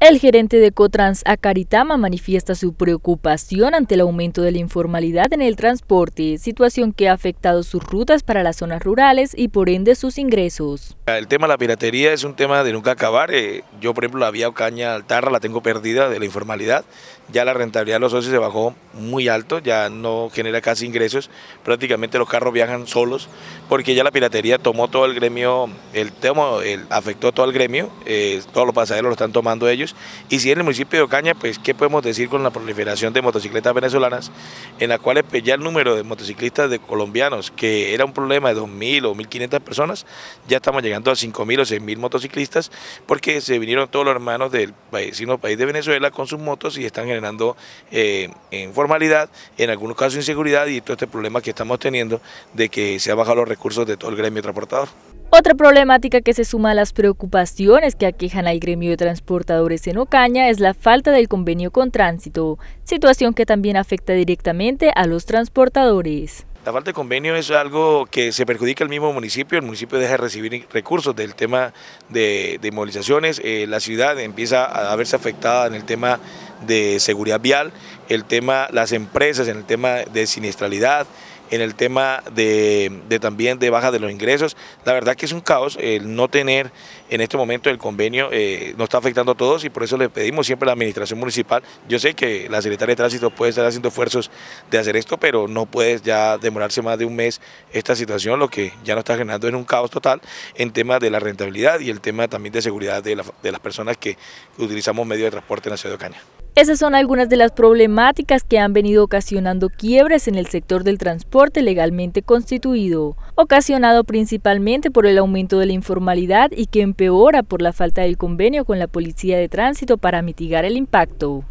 El gerente de Cotrans Acaritama manifiesta su preocupación ante el aumento de la informalidad en el transporte, situación que ha afectado sus rutas para las zonas rurales y por ende sus ingresos. El tema de la piratería es un tema de nunca acabar. Eh, yo, por ejemplo, la vía Ocaña Altarra la tengo perdida de la informalidad. Ya la rentabilidad de los socios se bajó muy alto, ya no genera casi ingresos. Prácticamente los carros viajan solos porque ya la piratería tomó todo el gremio, el tema afectó todo el gremio, eh, todos los pasajeros lo están tomando ellos y si en el municipio de Ocaña, pues, ¿qué podemos decir con la proliferación de motocicletas venezolanas? En la cual pues, ya el número de motociclistas de colombianos, que era un problema de 2.000 o 1.500 personas, ya estamos llegando a 5.000 o 6.000 motociclistas, porque se vinieron todos los hermanos del vecino país de Venezuela con sus motos y están generando informalidad, eh, en algunos casos inseguridad y todo este problema que estamos teniendo de que se han bajado los recursos de todo el gremio transportador. Otra problemática que se suma a las preocupaciones que aquejan al gremio de transportadores en Ocaña es la falta del convenio con tránsito, situación que también afecta directamente a los transportadores. La falta de convenio es algo que se perjudica al mismo municipio, el municipio deja de recibir recursos del tema de, movilizaciones, eh, la ciudad empieza a verse afectada en el tema de seguridad vial, el tema, las empresas en el tema de siniestralidad, en el tema de, también de baja de los ingresos. La verdad que es un caos el no tener en este momento el convenio, eh, nos está afectando a todos y por eso le pedimos siempre a la administración municipal, yo sé que la Secretaría de Tránsito puede estar haciendo esfuerzos de hacer esto, pero no puede ya demorarse más de un mes esta situación, lo que ya nos está generando es un caos total en tema de la rentabilidad y el tema también de seguridad de, de las personas que utilizamos medios de transporte en la ciudad de Ocaña. Esas son algunas de las problemáticas que han venido ocasionando quiebres en el sector del transporte legalmente constituido, ocasionado principalmente por el aumento de la informalidad y que empeora por la falta del convenio con la Policía de Tránsito para mitigar el impacto.